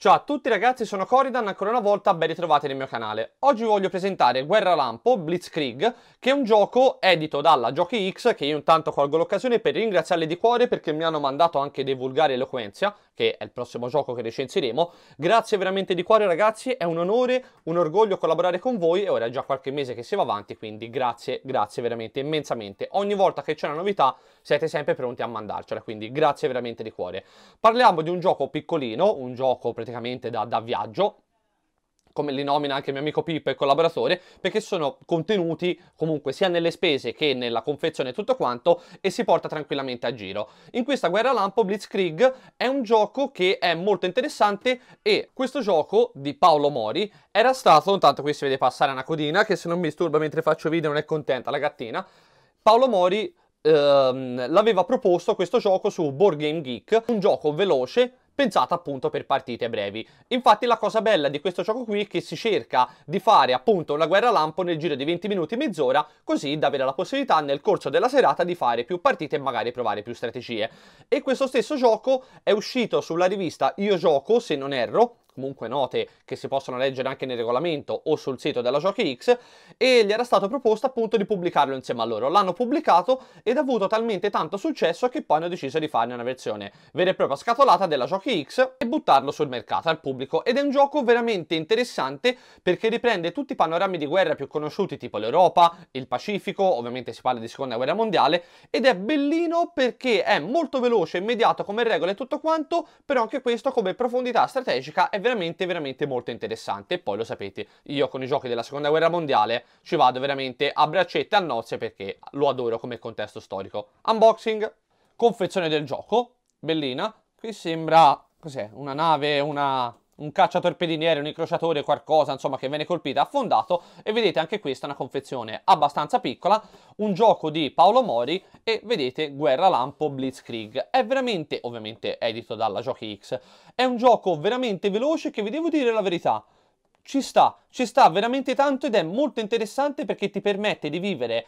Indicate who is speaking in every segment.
Speaker 1: Ciao a tutti ragazzi, sono Coridan, ancora una volta ben ritrovati nel mio canale. Oggi voglio presentare Guerra Lampo Blitzkrieg, che è un gioco edito dalla Giochi X, che io intanto colgo l'occasione per ringraziarli di cuore perché mi hanno mandato anche dei vulgari eloquenzia, che è il prossimo gioco che recensiremo. Grazie veramente di cuore ragazzi, è un onore, un orgoglio collaborare con voi e ora è già qualche mese che si va avanti, quindi grazie, grazie veramente immensamente. Ogni volta che c'è una novità siete sempre pronti a mandarcela, quindi grazie veramente di cuore. Parliamo di un gioco piccolino, un gioco praticamente da, da viaggio, come li nomina anche il mio amico Pippo e collaboratore, perché sono contenuti comunque sia nelle spese che nella confezione e tutto quanto e si porta tranquillamente a giro. In questa guerra lampo Blitzkrieg è un gioco che è molto interessante e questo gioco di Paolo Mori era stato, intanto qui si vede passare una codina che se non mi disturba mentre faccio video non è contenta la gattina, Paolo Mori ehm, l'aveva proposto questo gioco su Board Game Geek, un gioco veloce pensata appunto per partite brevi. Infatti la cosa bella di questo gioco qui è che si cerca di fare appunto una guerra lampo nel giro di 20 minuti, e mezz'ora, così da avere la possibilità nel corso della serata di fare più partite e magari provare più strategie. E questo stesso gioco è uscito sulla rivista Io Gioco, se non erro, comunque note che si possono leggere anche nel regolamento o sul sito della Giochi X e gli era stato proposto appunto di pubblicarlo insieme a loro. L'hanno pubblicato ed ha avuto talmente tanto successo che poi hanno deciso di farne una versione vera e propria scatolata della Giochi X e buttarlo sul mercato al pubblico ed è un gioco veramente interessante perché riprende tutti i panorami di guerra più conosciuti tipo l'Europa, il Pacifico, ovviamente si parla di seconda guerra mondiale ed è bellino perché è molto veloce, immediato come regole e tutto quanto, però anche questo come profondità strategica è veramente veramente, veramente molto interessante. E poi lo sapete, io con i giochi della seconda guerra mondiale ci vado veramente a braccette e a nozze perché lo adoro come contesto storico. Unboxing, confezione del gioco, bellina. Qui sembra, cos'è, una nave, una un cacciatorpediniere, un incrociatore, qualcosa, insomma, che viene colpito affondato. E vedete anche questa è una confezione abbastanza piccola, un gioco di Paolo Mori e vedete Guerra Lampo Blitzkrieg. È veramente, ovviamente edito dalla Giochi X, è un gioco veramente veloce che vi devo dire la verità ci sta, ci sta veramente tanto ed è molto interessante perché ti permette di vivere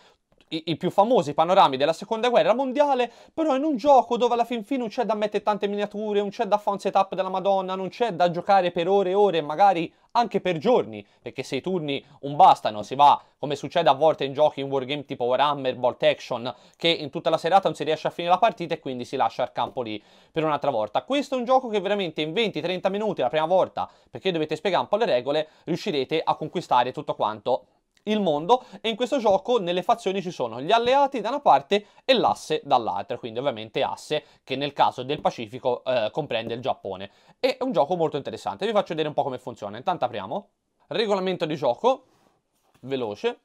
Speaker 1: i, i, più famosi panorami della seconda guerra mondiale, però in un gioco dove alla fin fine non c'è da mettere tante miniature, non c'è da fare un setup della Madonna, non c'è da giocare per ore e ore, magari anche per giorni, perché se i turni non bastano, si va come succede a volte in giochi in wargame tipo Warhammer, Bolt Action, che in tutta la serata non si riesce a finire la partita e quindi si lascia il campo lì per un'altra volta. Questo è un gioco che veramente in 20-30 minuti la prima volta, perché dovete spiegare un po' le regole, riuscirete a conquistare tutto quanto il mondo e in questo gioco nelle fazioni ci sono gli alleati da una parte e l'asse dall'altra, quindi ovviamente asse che nel caso del Pacifico eh, comprende il Giappone. È un gioco molto interessante, vi faccio vedere un po' come funziona. Intanto apriamo, regolamento di gioco, veloce,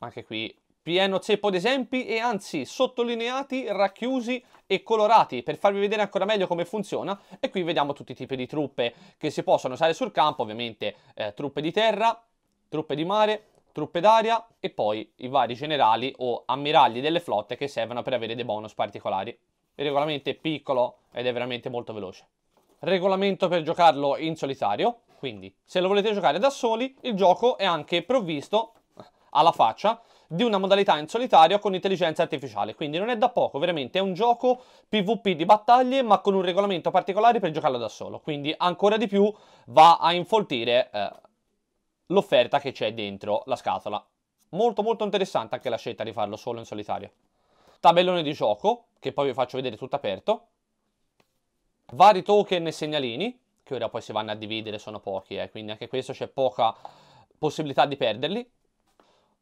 Speaker 1: anche qui pieno zeppo di esempi e anzi sottolineati, racchiusi e colorati per farvi vedere ancora meglio come funziona e qui vediamo tutti i tipi di truppe che si possono usare sul campo, ovviamente eh, truppe di terra, truppe di mare, truppe d'aria e poi i vari generali o ammiragli delle flotte che servono per avere dei bonus particolari. Il regolamento è piccolo ed è veramente molto veloce. Regolamento per giocarlo in solitario, quindi se lo volete giocare da soli, il gioco è anche provvisto alla faccia di una modalità in solitario con intelligenza artificiale, quindi non è da poco, veramente è un gioco PvP di battaglie ma con un regolamento particolare per giocarlo da solo, quindi ancora di più va a infoltire eh, l'offerta che c'è dentro la scatola. Molto molto interessante anche la scelta di farlo solo in solitario. Tabellone di gioco, che poi vi faccio vedere tutto aperto. Vari token e segnalini, che ora poi si vanno a dividere, sono pochi, eh, quindi anche questo c'è poca possibilità di perderli.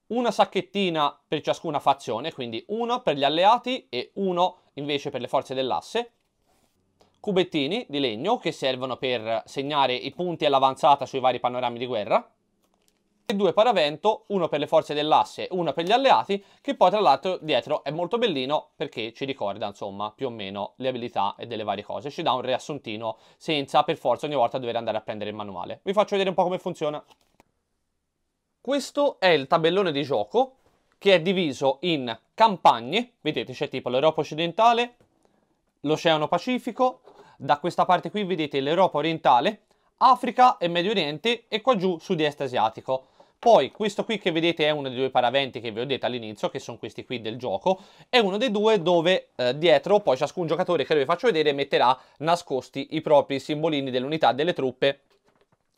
Speaker 1: Una sacchettina per ciascuna fazione, quindi uno per gli alleati e uno invece per le forze dell'asse. Cubettini di legno che servono per segnare i punti all'avanzata sui vari panorami di guerra e due paravento, uno per le forze dell'asse, uno per gli alleati, che poi tra l'altro dietro è molto bellino perché ci ricorda insomma più o meno le abilità e delle varie cose, ci dà un riassuntino senza per forza ogni volta dover andare a prendere il manuale. Vi faccio vedere un po' come funziona. Questo è il tabellone di gioco che è diviso in campagne, vedete c'è tipo l'Europa occidentale, l'Oceano Pacifico, da questa parte qui vedete l'Europa orientale, Africa e Medio Oriente e qua giù sud-est asiatico. Poi questo qui che vedete è uno dei due paraventi che vi ho detto all'inizio, che sono questi qui del gioco, è uno dei due dove eh, dietro poi ciascun giocatore che vi faccio vedere metterà nascosti i propri simbolini dell'unità delle truppe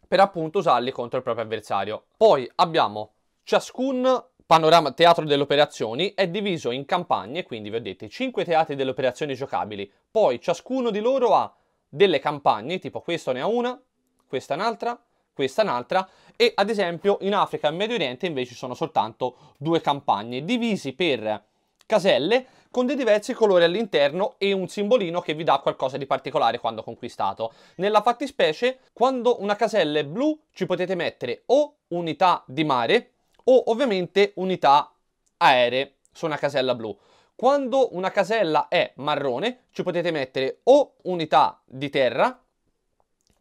Speaker 1: per appunto usarli contro il proprio avversario. Poi abbiamo ciascun panorama teatro delle operazioni è diviso in campagne, quindi vi ho detto 5 teatri delle operazioni giocabili, poi ciascuno di loro ha delle campagne, tipo questo ne ha una, questa un'altra, questa è un'altra, e ad esempio in Africa e Medio Oriente invece sono soltanto due campagne, divisi per caselle con dei diversi colori all'interno e un simbolino che vi dà qualcosa di particolare quando conquistato. Nella fattispecie, quando una casella è blu ci potete mettere o unità di mare o ovviamente unità aeree su una casella blu. Quando una casella è marrone ci potete mettere o unità di terra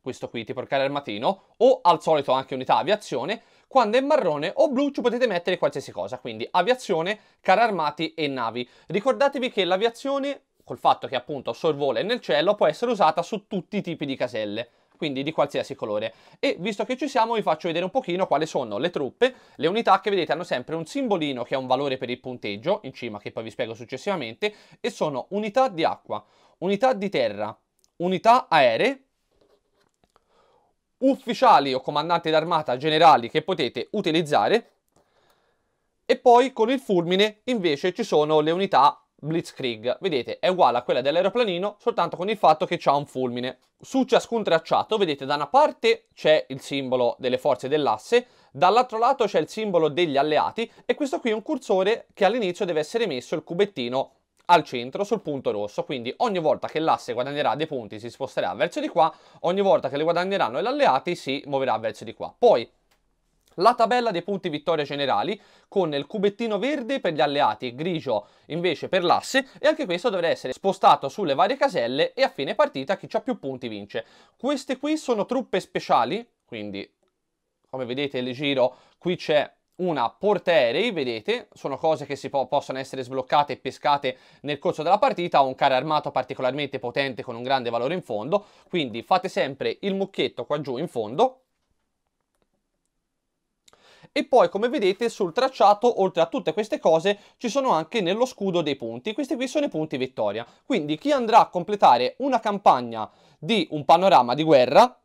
Speaker 1: questo qui tipo il carro armatino, o al solito anche unità aviazione, quando è marrone o blu ci potete mettere qualsiasi cosa, quindi aviazione, carri armati e navi. Ricordatevi che l'aviazione, col fatto che appunto sorvola nel cielo, può essere usata su tutti i tipi di caselle quindi di qualsiasi colore. E visto che ci siamo vi faccio vedere un pochino quali sono le truppe, le unità che vedete hanno sempre un simbolino che è un valore per il punteggio, in cima che poi vi spiego successivamente, e sono unità di acqua, unità di terra, unità aeree, ufficiali o comandanti d'armata generali che potete utilizzare e poi con il fulmine invece ci sono le unità Blitzkrieg, vedete è uguale a quella dell'aeroplanino soltanto con il fatto che c'è un fulmine. Su ciascun tracciato vedete da una parte c'è il simbolo delle forze dell'asse, dall'altro lato c'è il simbolo degli alleati e questo qui è un cursore che all'inizio deve essere messo il cubettino al centro sul punto rosso, quindi ogni volta che l'asse guadagnerà dei punti si sposterà verso di qua, ogni volta che le guadagneranno gli alleati si muoverà verso di qua. Poi la tabella dei punti vittoria generali con il cubettino verde per gli alleati e grigio invece per l'asse e anche questo dovrà essere spostato sulle varie caselle e a fine partita chi ha più punti vince. Queste qui sono truppe speciali, quindi come vedete il giro qui c'è una portaerei, vedete, sono cose che si po possono essere sbloccate e pescate nel corso della partita, un carro armato particolarmente potente con un grande valore in fondo, quindi fate sempre il mucchietto qua giù in fondo, e poi come vedete sul tracciato oltre a tutte queste cose ci sono anche nello scudo dei punti questi qui sono i punti vittoria quindi chi andrà a completare una campagna di un panorama di guerra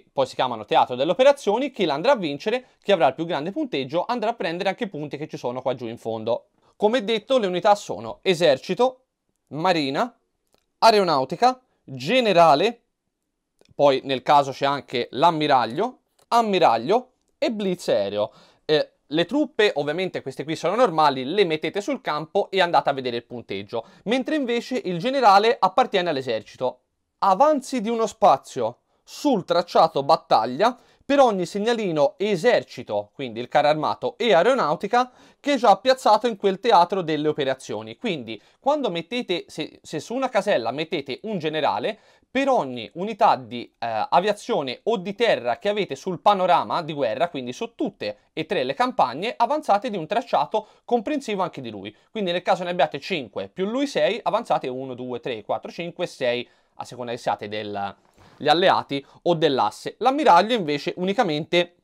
Speaker 1: che poi si chiamano teatro delle operazioni, chi la andrà a vincere, chi avrà il più grande punteggio, andrà a prendere anche i punti che ci sono qua giù in fondo. Come detto, le unità sono esercito, marina, aeronautica, generale, poi nel caso c'è anche l'ammiraglio, ammiraglio e blitz aereo. Eh, le truppe, ovviamente queste qui sono normali, le mettete sul campo e andate a vedere il punteggio, mentre invece il generale appartiene all'esercito. Avanzi di uno spazio, sul tracciato battaglia per ogni segnalino esercito, quindi il carro armato e aeronautica, che è già piazzato in quel teatro delle operazioni. Quindi quando mettete, se, se su una casella mettete un generale, per ogni unità di eh, aviazione o di terra che avete sul panorama di guerra, quindi su tutte e tre le campagne, avanzate di un tracciato comprensivo anche di lui. Quindi nel caso ne abbiate 5 più lui 6, avanzate 1, 2, 3, 4, 5, 6 a seconda che siate del, gli alleati o dell'asse. L'ammiraglio invece unicamente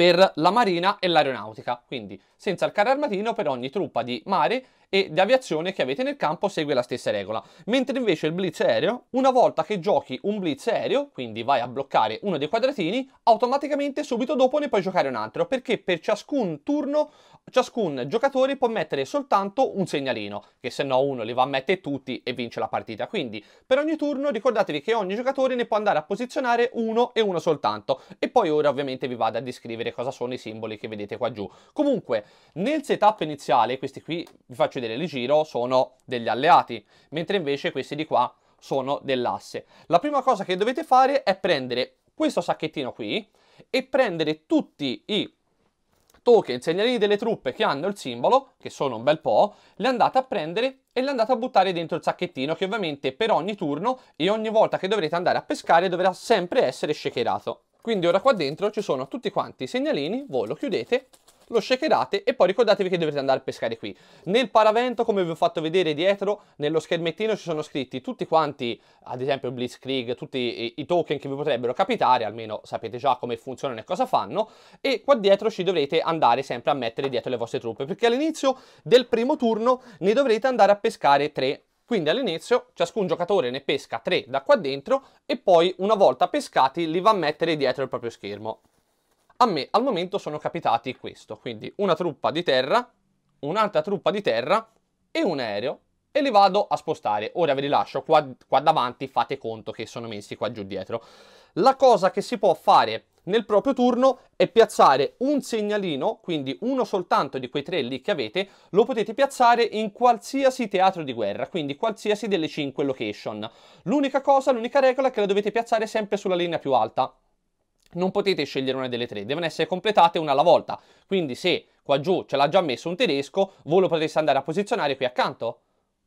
Speaker 1: per la marina e l'aeronautica, quindi senza il carro armatino per ogni truppa di mare e di aviazione che avete nel campo segue la stessa regola, mentre invece il blitz aereo, una volta che giochi un blitz aereo, quindi vai a bloccare uno dei quadratini, automaticamente subito dopo ne puoi giocare un altro, perché per ciascun turno ciascun giocatore può mettere soltanto un segnalino, che se no uno li va a mettere tutti e vince la partita, quindi per ogni turno ricordatevi che ogni giocatore ne può andare a posizionare uno e uno soltanto, e poi ora ovviamente vi vado a descrivere capire cosa sono i simboli che vedete qua giù. Comunque, nel setup iniziale, questi qui, vi faccio vedere, li giro, sono degli alleati, mentre invece questi di qua sono dell'asse. La prima cosa che dovete fare è prendere questo sacchettino qui e prendere tutti i token segnalini delle truppe che hanno il simbolo, che sono un bel po', le andate a prendere e le andate a buttare dentro il sacchettino che ovviamente per ogni turno e ogni volta che dovrete andare a pescare dovrà sempre essere shakerato. Quindi ora qua dentro ci sono tutti quanti i segnalini, voi lo chiudete lo shakerate e poi ricordatevi che dovete andare a pescare qui. Nel paravento, come vi ho fatto vedere dietro, nello schermettino ci sono scritti tutti quanti, ad esempio Blitzkrieg, tutti i token che vi potrebbero capitare, almeno sapete già come funzionano e cosa fanno, e qua dietro ci dovrete andare sempre a mettere dietro le vostre truppe, perché all'inizio del primo turno ne dovrete andare a pescare tre quindi all'inizio ciascun giocatore ne pesca 3 da qua dentro e poi una volta pescati li va a mettere dietro il proprio schermo. A me al momento sono capitati questo, quindi una truppa di terra, un'altra truppa di terra e un aereo e li vado a spostare. Ora ve li lascio qua, qua davanti, fate conto che sono messi qua giù dietro. La cosa che si può fare nel proprio turno e piazzare un segnalino, quindi uno soltanto di quei tre lì che avete, lo potete piazzare in qualsiasi teatro di guerra, quindi qualsiasi delle cinque location. L'unica cosa, l'unica regola è che la dovete piazzare sempre sulla linea più alta. Non potete scegliere una delle tre, devono essere completate una alla volta. Quindi se qua giù ce l'ha già messo un tedesco, voi lo potreste andare a posizionare qui accanto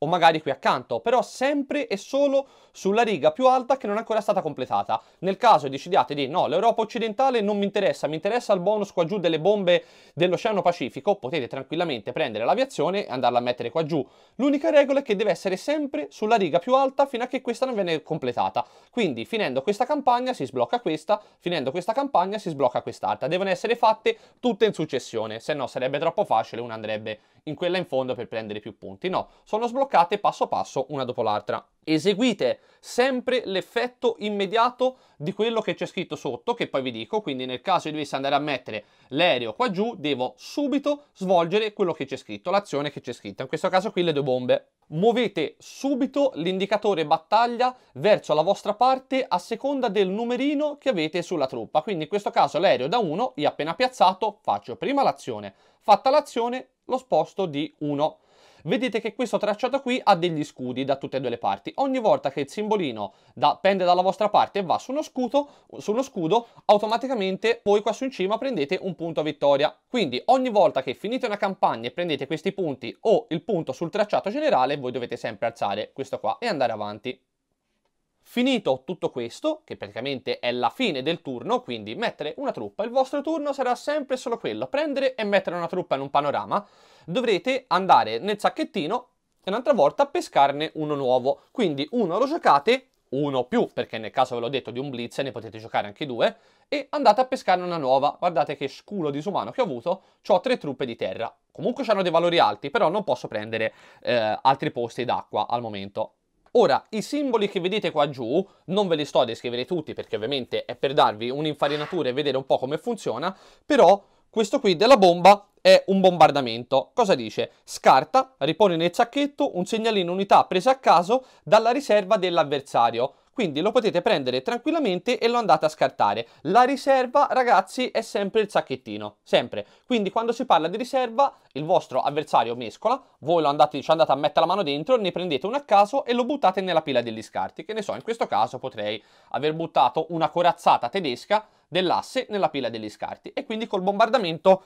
Speaker 1: o magari qui accanto, però sempre e solo sulla riga più alta che non è ancora stata completata. Nel caso decidiate di no, l'Europa occidentale non mi interessa, mi interessa il bonus qua giù delle bombe dell'Oceano Pacifico, potete tranquillamente prendere l'aviazione e andarla a mettere qua giù. L'unica regola è che deve essere sempre sulla riga più alta fino a che questa non viene completata. Quindi finendo questa campagna si sblocca questa, finendo questa campagna si sblocca quest'altra. Devono essere fatte tutte in successione, se no sarebbe troppo facile, una andrebbe in quella in fondo per prendere più punti. No, sono sbloccate collocate passo passo una dopo l'altra. Eseguite sempre l'effetto immediato di quello che c'è scritto sotto, che poi vi dico, quindi nel caso io dovessi andare a mettere l'aereo qua giù, devo subito svolgere quello che c'è scritto, l'azione che c'è scritta, in questo caso qui le due bombe. Muovete subito l'indicatore battaglia verso la vostra parte a seconda del numerino che avete sulla truppa, quindi in questo caso l'aereo da 1, io appena piazzato faccio prima l'azione, fatta l'azione lo sposto di 1 vedete che questo tracciato qui ha degli scudi da tutte e due le parti. Ogni volta che il simbolino da, pende dalla vostra parte e va su uno, scudo, su uno scudo, automaticamente voi qua su in cima prendete un punto a vittoria. Quindi ogni volta che finite una campagna e prendete questi punti o il punto sul tracciato generale, voi dovete sempre alzare questo qua e andare avanti. Finito tutto questo, che praticamente è la fine del turno, quindi mettere una truppa, il vostro turno sarà sempre solo quello, prendere e mettere una truppa in un panorama, dovrete andare nel sacchettino e un'altra volta pescarne uno nuovo, quindi uno lo giocate, uno più, perché nel caso ve l'ho detto di un blitz ne potete giocare anche due, e andate a pescarne una nuova, guardate che sculo disumano che ho avuto, ho tre truppe di terra, comunque hanno dei valori alti, però non posso prendere eh, altri posti d'acqua al momento. Ora, i simboli che vedete qua giù, non ve li sto a descrivere tutti perché ovviamente è per darvi un'infarinatura e vedere un po' come funziona, però questo qui della bomba è un bombardamento. Cosa dice? Scarta, ripone nel sacchetto un segnalino unità presa a caso dalla riserva dell'avversario quindi lo potete prendere tranquillamente e lo andate a scartare. La riserva, ragazzi, è sempre il sacchettino, sempre. Quindi quando si parla di riserva, il vostro avversario mescola, voi lo andate, cioè andate a mettere la mano dentro, ne prendete uno a caso e lo buttate nella pila degli scarti. Che ne so, in questo caso potrei aver buttato una corazzata tedesca dell'asse nella pila degli scarti e quindi col bombardamento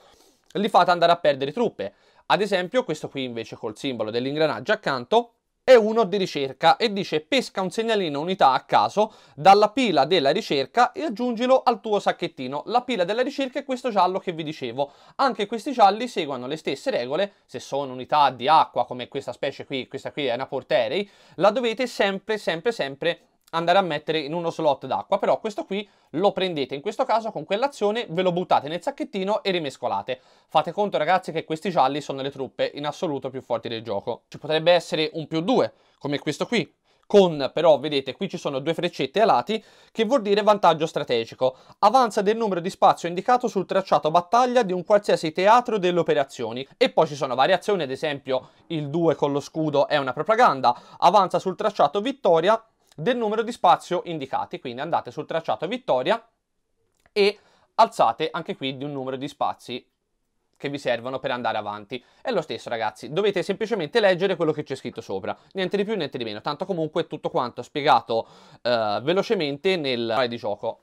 Speaker 1: li fate andare a perdere truppe. Ad esempio, questo qui invece col simbolo dell'ingranaggio accanto e uno di ricerca e dice pesca un segnalino unità a caso dalla pila della ricerca e aggiungilo al tuo sacchettino. La pila della ricerca è questo giallo che vi dicevo. Anche questi gialli seguono le stesse regole, se sono unità di acqua come questa specie qui, questa qui è una porterei, la dovete sempre sempre sempre andare a mettere in uno slot d'acqua, però questo qui lo prendete, in questo caso con quell'azione ve lo buttate nel sacchettino e rimescolate. Fate conto ragazzi che questi gialli sono le truppe in assoluto più forti del gioco. Ci potrebbe essere un più due, come questo qui, con però vedete qui ci sono due freccette alati che vuol dire vantaggio strategico avanza del numero di spazio indicato sul tracciato battaglia di un qualsiasi teatro delle operazioni e poi ci sono variazioni ad esempio il 2 con lo scudo è una propaganda avanza sul tracciato vittoria del numero di spazio indicati, quindi andate sul tracciato vittoria e alzate anche qui di un numero di spazi che vi servono per andare avanti. È lo stesso ragazzi, dovete semplicemente leggere quello che c'è scritto sopra, niente di più niente di meno, tanto comunque è tutto quanto spiegato eh, velocemente nel file di gioco.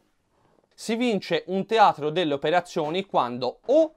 Speaker 1: Si vince un teatro delle operazioni quando o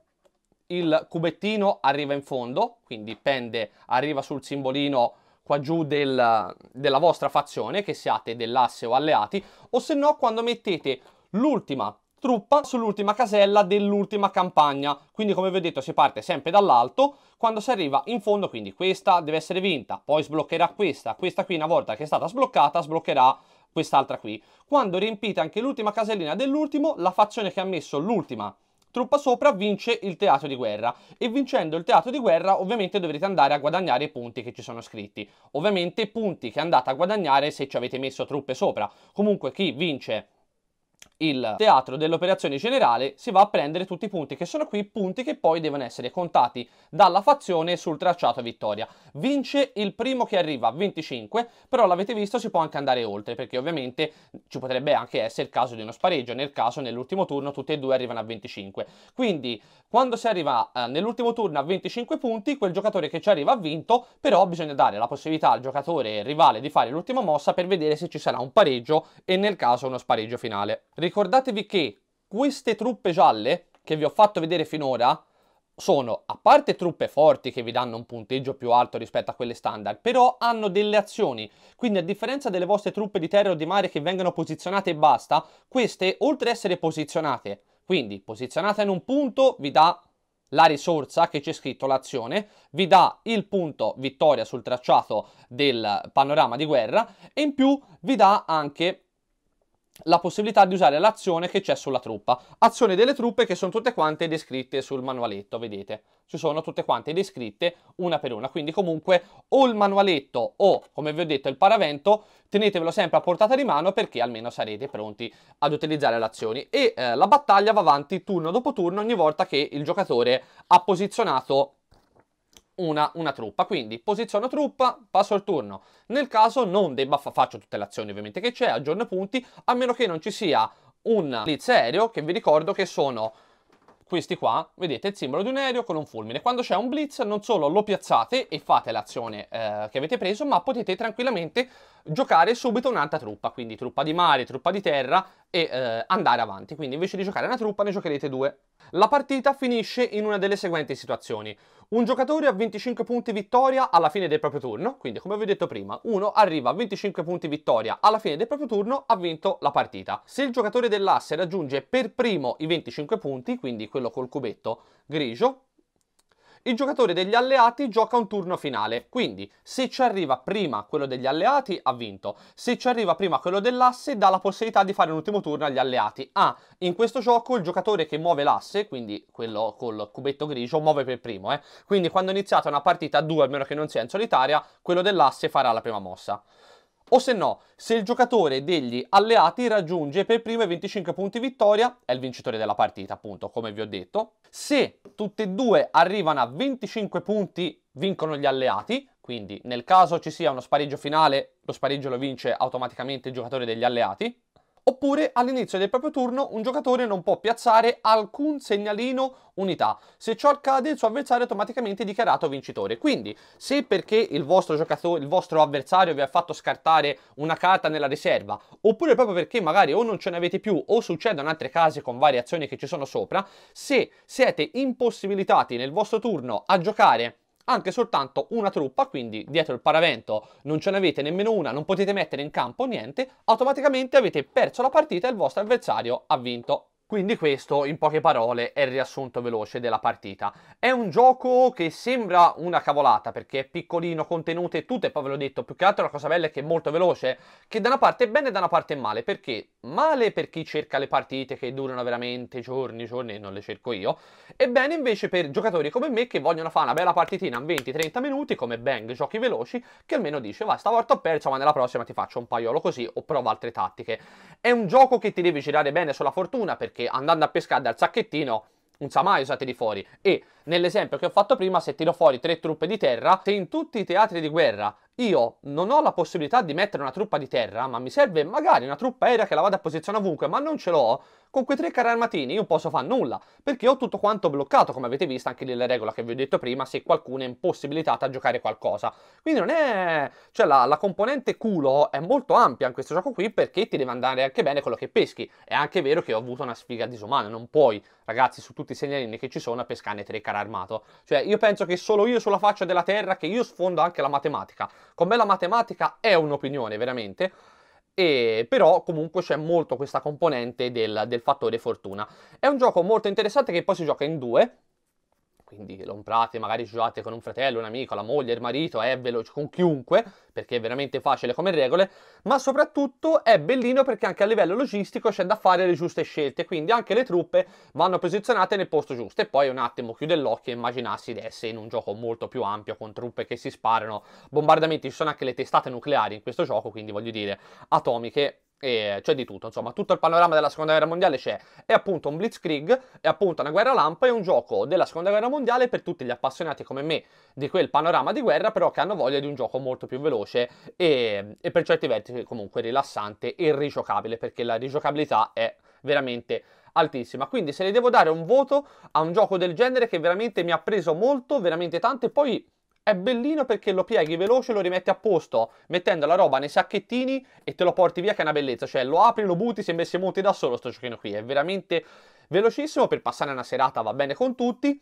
Speaker 1: il cubettino arriva in fondo, quindi pende, arriva sul simbolino qua giù del, della vostra fazione, che siate dell'asse o alleati, o se no quando mettete l'ultima truppa sull'ultima casella dell'ultima campagna. Quindi come vi ho detto si parte sempre dall'alto, quando si arriva in fondo, quindi questa deve essere vinta, poi sbloccherà questa, questa qui una volta che è stata sbloccata sbloccherà quest'altra qui. Quando riempite anche l'ultima casellina dell'ultimo, la fazione che ha messo l'ultima Truppa Sopra vince il teatro di guerra e vincendo il teatro di guerra ovviamente dovrete andare a guadagnare i punti che ci sono scritti. Ovviamente punti che andate a guadagnare se ci avete messo truppe sopra. Comunque chi vince il teatro dell'operazione generale si va a prendere tutti i punti che sono qui, punti che poi devono essere contati dalla fazione sul tracciato vittoria. Vince il primo che arriva a 25, però l'avete visto si può anche andare oltre perché ovviamente ci potrebbe anche essere il caso di uno spareggio, nel caso nell'ultimo turno tutti e due arrivano a 25. Quindi quando si arriva eh, nell'ultimo turno a 25 punti, quel giocatore che ci arriva ha vinto, però bisogna dare la possibilità al giocatore rivale di fare l'ultima mossa per vedere se ci sarà un pareggio e nel caso uno spareggio finale ricordatevi che queste truppe gialle che vi ho fatto vedere finora sono, a parte truppe forti che vi danno un punteggio più alto rispetto a quelle standard, però hanno delle azioni, quindi a differenza delle vostre truppe di terra o di mare che vengono posizionate e basta, queste oltre ad essere posizionate, quindi posizionate in un punto vi dà la risorsa che c'è scritto l'azione, vi dà il punto vittoria sul tracciato del panorama di guerra e in più vi dà anche la possibilità di usare l'azione che c'è sulla truppa. Azioni delle truppe che sono tutte quante descritte sul manualetto, vedete? Ci sono tutte quante descritte una per una, quindi comunque o il manualetto o, come vi ho detto, il paravento, tenetevelo sempre a portata di mano perché almeno sarete pronti ad utilizzare le azioni. E eh, la battaglia va avanti turno dopo turno ogni volta che il giocatore ha posizionato una, una, truppa. Quindi posiziono truppa, passo il turno. Nel caso non debba fa- faccio tutte le azioni ovviamente che c'è, aggiorno punti, a meno che non ci sia un blitz aereo, che vi ricordo che sono questi qua, vedete il simbolo di un aereo con un fulmine. Quando c'è un blitz non solo lo piazzate e fate l'azione eh, che avete preso, ma potete tranquillamente giocare subito un'altra truppa, quindi truppa di mare, truppa di terra e eh, andare avanti. Quindi invece di giocare una truppa ne giocherete due. La partita finisce in una delle seguenti situazioni. Un giocatore a 25 punti vittoria alla fine del proprio turno, quindi come vi ho detto prima, uno arriva a 25 punti vittoria alla fine del proprio turno, ha vinto la partita. Se il giocatore dell'asse raggiunge per primo i 25 punti, quindi quello col cubetto grigio, il giocatore degli alleati gioca un turno finale, quindi se ci arriva prima quello degli alleati ha vinto, se ci arriva prima quello dell'asse dà la possibilità di fare un ultimo turno agli alleati. Ah, in questo gioco il giocatore che muove l'asse, quindi quello col cubetto grigio, muove per primo, eh. quindi quando è iniziata una partita a due, a meno che non sia in solitaria, quello dell'asse farà la prima mossa o se no, se il giocatore degli alleati raggiunge per primo i 25 punti vittoria, è il vincitore della partita appunto, come vi ho detto. Se tutte e due arrivano a 25 punti, vincono gli alleati, quindi nel caso ci sia uno spareggio finale, lo spareggio lo vince automaticamente il giocatore degli alleati. Oppure all'inizio del proprio turno un giocatore non può piazzare alcun segnalino unità. Se ciò accade il suo avversario è automaticamente dichiarato vincitore. Quindi se perché il vostro, il vostro avversario vi ha fatto scartare una carta nella riserva oppure proprio perché magari o non ce ne avete più o succedono altre case con varie azioni che ci sono sopra, se siete impossibilitati nel vostro turno a giocare anche soltanto una truppa, quindi dietro il paravento non ce n'avete nemmeno una, non potete mettere in campo niente, automaticamente avete perso la partita e il vostro avversario ha vinto. Quindi questo, in poche parole, è il riassunto veloce della partita. È un gioco che sembra una cavolata, perché è piccolino, contenute e tutto, e poi ve l'ho detto, più che altro la cosa bella è che è molto veloce, che da una parte è bene e da una parte è male, perché male per chi cerca le partite che durano veramente giorni, giorni e non le cerco io, e bene invece per giocatori come me che vogliono fare una bella partitina in 20-30 minuti, come Bang, giochi veloci, che almeno dice va stavolta ho perso ma nella prossima ti faccio un paiolo così o provo altre tattiche. È un gioco che ti devi girare bene sulla fortuna perché andando a pescare dal sacchettino un Samaiosa tiri fuori e nell'esempio che ho fatto prima se tiro fuori tre truppe di terra se in tutti i teatri di guerra io non ho la possibilità di mettere una truppa di terra, ma mi serve magari una truppa aerea che la vada a posizionare ovunque, ma non ce l'ho, con quei tre carri armatini io non posso fare nulla, perché ho tutto quanto bloccato, come avete visto anche nella regola che vi ho detto prima, se qualcuno è impossibilitato a giocare qualcosa. Quindi non è... cioè la, la, componente culo è molto ampia in questo gioco qui, perché ti deve andare anche bene quello che peschi. È anche vero che ho avuto una sfiga disumana, non puoi, ragazzi, su tutti i segnalini che ci sono, pescare tre carri armato. Cioè io penso che solo io sulla faccia della terra, che io sfondo anche la matematica con me la matematica è un'opinione, veramente. E però comunque c'è molto questa componente del, del fattore fortuna. È un gioco molto interessante che poi si gioca in due, quindi lo comprate, magari giocate con un fratello, un amico, la moglie, il marito, è veloce, con chiunque, perché è veramente facile come regole, ma soprattutto è bellino perché anche a livello logistico c'è da fare le giuste scelte, quindi anche le truppe vanno posizionate nel posto giusto e poi un attimo chiude l'occhio e immaginarsi di essere in un gioco molto più ampio con truppe che si sparano, bombardamenti, ci sono anche le testate nucleari in questo gioco, quindi voglio dire, atomiche e c'è di tutto, insomma, tutto il panorama della seconda guerra mondiale c'è. È appunto un blitzkrieg, è appunto una guerra lampa, è un gioco della seconda guerra mondiale per tutti gli appassionati come me di quel panorama di guerra, però che hanno voglia di un gioco molto più veloce e, e per certi vertici comunque rilassante e rigiocabile, perché la rigiocabilità è veramente altissima. Quindi se ne devo dare un voto a un gioco del genere che veramente mi ha preso molto, veramente tanto e poi è bellino perché lo pieghi veloce, lo rimetti a posto, mettendo la roba nei sacchettini e te lo porti via che è una bellezza. Cioè lo apri, lo butti, sembra si monti da solo sto giochino qui. È veramente velocissimo per passare una serata, va bene con tutti.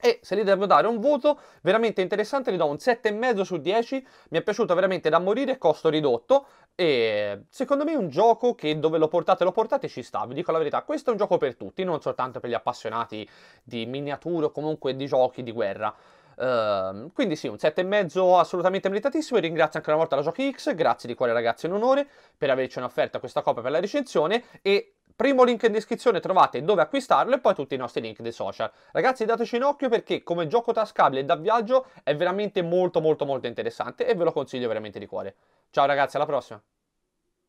Speaker 1: E se gli devo dare un voto veramente interessante, gli do un 7,5 su 10. Mi è piaciuto veramente da morire, costo ridotto. E secondo me è un gioco che dove lo portate, lo portate ci sta. Vi dico la verità: questo è un gioco per tutti, non soltanto per gli appassionati di miniature o comunque di giochi di guerra. Ehm, quindi sì, un 7,5 assolutamente meritatissimo. E ringrazio ancora una volta la Giochi X. Grazie di cuore, ragazzi, in onore per averci offerta questa copia per la recensione. E primo link in descrizione trovate dove acquistarlo e poi tutti i nostri link dei social. Ragazzi dateci un occhio perché come gioco tascabile da viaggio è veramente molto molto molto interessante e ve lo consiglio veramente di cuore. Ciao ragazzi, alla prossima!